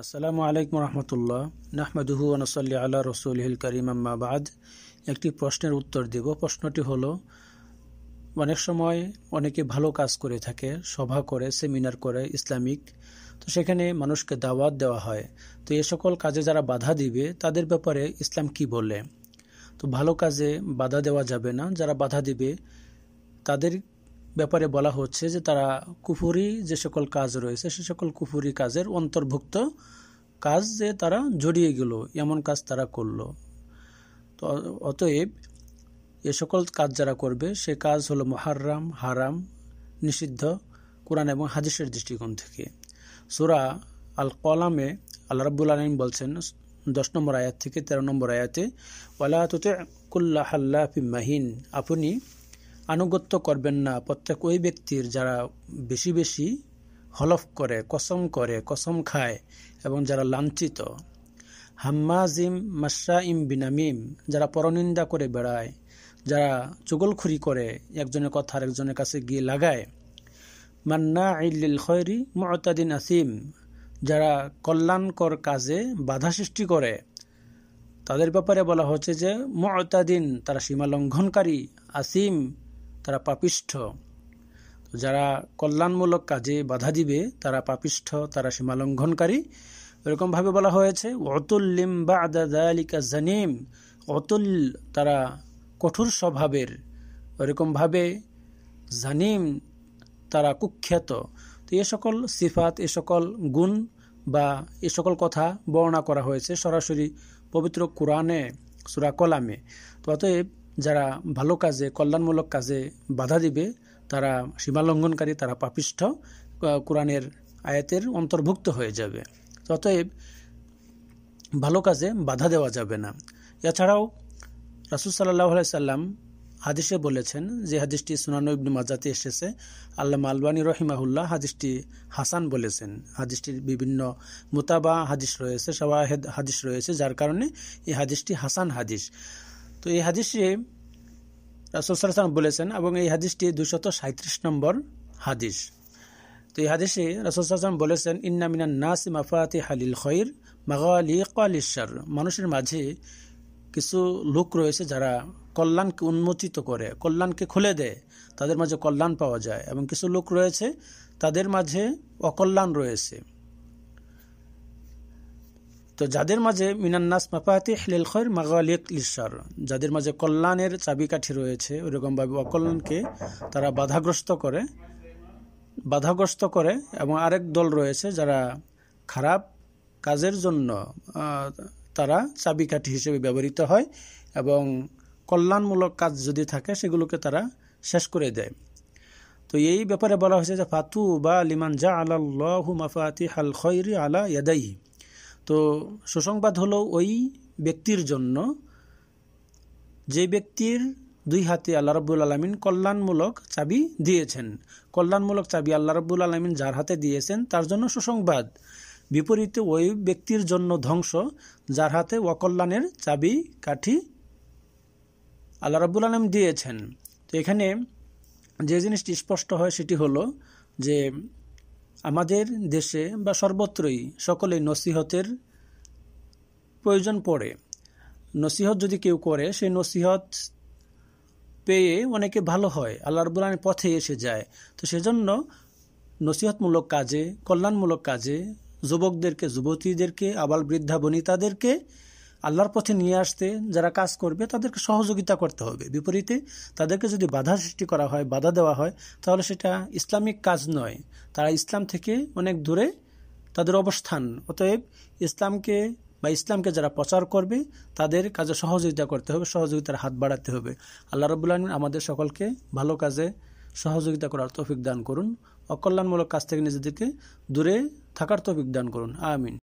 আসসালামু আলাইকুম রহমতুল্লাহ নাহমাদুহু আনসল্লি আল্লাহ হিল করিম আম্মাবাদ একটি প্রশ্নের উত্তর দেব প্রশ্নটি হলো অনেক সময় অনেকে ভালো কাজ করে থাকে সভা করে সেমিনার করে ইসলামিক তো সেখানে মানুষকে দাওয়াত দেওয়া হয় তো এ সকল কাজে যারা বাধা দিবে তাদের ব্যাপারে ইসলাম কি বলে তো ভালো কাজে বাধা দেওয়া যাবে না যারা বাধা দিবে তাদের ব্যাপারে বলা হচ্ছে যে তারা কুফুরি যে সকল কাজ রয়েছে সে সকল কুফুরি কাজের অন্তর্ভুক্ত কাজ যে তারা জড়িয়ে গেল এমন কাজ তারা করল তো অতএব এ সকল কাজ যারা করবে সে কাজ হলো মহারাম হারাম নিষিদ্ধ কোরআন এবং হাদিসের দৃষ্টিকোণ থেকে সুরা আল কলামে আল্লাহ রাবুল আলম বলছেন দশ নম্বর আয়াত থেকে তেরো নম্বর আয়াতে ওয়ালা তুতে কুল্লাহ মাহিন আপনি আনুগত্য করবেন না প্রত্যেক ওই ব্যক্তির যারা বেশি বেশি হলফ করে কসম করে কসম খায় এবং যারা লাঞ্ছিত হাম্মাজিম মাসা ইম বিনামিম যারা পরনিন্দা করে বেড়ায় যারা চুগলখুরি করে একজনের কথা আরেকজনের কাছে গিয়ে লাগায় মান্না ইল্লিল খয়রি মতাদিন আসিম যারা কল্যাণকর কাজে বাধা সৃষ্টি করে তাদের ব্যাপারে বলা হচ্ছে যে মতাদিন তারা সীমালঙ্ঘনকারী আসিম তারা পাপিষ্ঠ যারা কল্যাণমূলক কাজে বাধা দিবে তারা পাপিষ্ঠ তারা সীমালঙ্ঘনকারী এরকমভাবে বলা হয়েছে অতুল্লিম বা দয়ালিকা জানিম অতুল তারা কঠোর স্বভাবের এরকমভাবে জানিম তারা কুখ্যাত তো এ সকল সিফাত এ সকল গুণ বা এ সকল কথা বর্ণনা করা হয়েছে সরাসরি পবিত্র কোরআনে সুরা কলামে তো অতএব যারা ভালো কাজে কল্যাণমূলক কাজে বাধা দিবে তারা সীমালঙ্ঘনকারী তারা পাপিষ্ঠ কোরআনের আয়াতের অন্তর্ভুক্ত হয়ে যাবে অতএব ভালো কাজে বাধা দেওয়া যাবে না এছাড়াও রাসুল সাল্লাহ সাল্লাম হাদিসে বলেছেন যে হাদিসটি সুনানো মাজাতে এসেছে আল্লাহ আলবানী রহিমাহুল্লাহ হাদিসটি হাসান বলেছেন হাদিসটির বিভিন্ন মোতাবা হাদিস রয়েছে সবাহেদ হাদিস রয়েছে যার কারণে এই হাদিসটি হাসান হাদিস তো এই হাদিসটি রাসুলসাল্লাম বলেছেন এবং এই হাদিসটি দুশত সাঁত্রিশ নম্বর হাদিস তো এই হাদিসে রাসুলসাল্লাম বলেছেন ইন্নামিনান নাস মাফাতি হালিল খৈর মাগালি কালিশ্বর মানুষের মাঝে কিছু লোক রয়েছে যারা কল্যাণকে উন্মোচিত করে কল্যাণকে খুলে দেয় তাদের মাঝে কল্যাণ পাওয়া যায় এবং কিছু লোক রয়েছে তাদের মাঝে অকল্যাণ রয়েছে তো যাদের মাঝে মিনান্নাস মাফাহাতি হিলেল খয়ের মাগালিক লিসার যাদের মাঝে কল্যাণের চাবিকাঠি রয়েছে ওইরকমভাবে অকল্যাণকে তারা বাধাগ্রস্ত করে বাধাগ্রস্ত করে এবং আরেক দল রয়েছে যারা খারাপ কাজের জন্য তারা চাবিকাঠি হিসেবে ব্যবহৃত হয় এবং কল্যাণমূলক কাজ যদি থাকে সেগুলোকে তারা শেষ করে দেয় তো এই ব্যাপারে বলা হয়েছে যে ফাতু বা লিমান জা আল্লাহ মাফাতি হাল খৈরি আলা ইয়াদাই তো সুসংবাদ হলো ওই ব্যক্তির জন্য যে ব্যক্তির দুই হাতে আল্লাহ রব্বুল আলমিন কল্যাণমূলক চাবি দিয়েছেন কল্যাণমূলক চাবি আল্লাহ রব্বুল আলমিন যার হাতে দিয়েছেন তার জন্য সুসংবাদ বিপরীতে ওই ব্যক্তির জন্য ধ্বংস যার হাতে অকল্যাণের চাবি কাঠি আল্লাহ রব্বুল আলম দিয়েছেন তো এখানে যে জিনিসটি স্পষ্ট হয় সেটি হলো যে আমাদের দেশে বা সর্বত্রই সকলে নসিহতের প্রয়োজন পড়ে নসিহত যদি কেউ করে সেই নসিহত পেয়ে অনেকে ভালো হয় আল্লাহ রবুল্লানের পথে এসে যায় তো সেজন্য নসিহতমূলক কাজে কল্যাণমূলক কাজে যুবকদেরকে যুবতীদেরকে আবাল বৃদ্ধা বনিতাদেরকে আল্লাহর পথে নিয়ে আসতে যারা কাজ করবে তাদেরকে সহযোগিতা করতে হবে বিপরীতে তাদেরকে যদি বাধা সৃষ্টি করা হয় বাধা দেওয়া হয় তাহলে সেটা ইসলামিক কাজ নয় তারা ইসলাম থেকে অনেক দূরে তাদের অবস্থান অতএব ইসলামকে বা ইসলামকে যারা প্রচার করবে তাদের কাজে সহযোগিতা করতে হবে সহযোগিতার হাত বাড়াতে হবে আল্লাহ রবুল্লা আমাদের সকলকে ভালো কাজে সহযোগিতা করার তৌফিক দান করুন অকল্যাণমূলক কাজ থেকে নিজেদেরকে দূরে থাকার তৌফিক দান করুন আমিন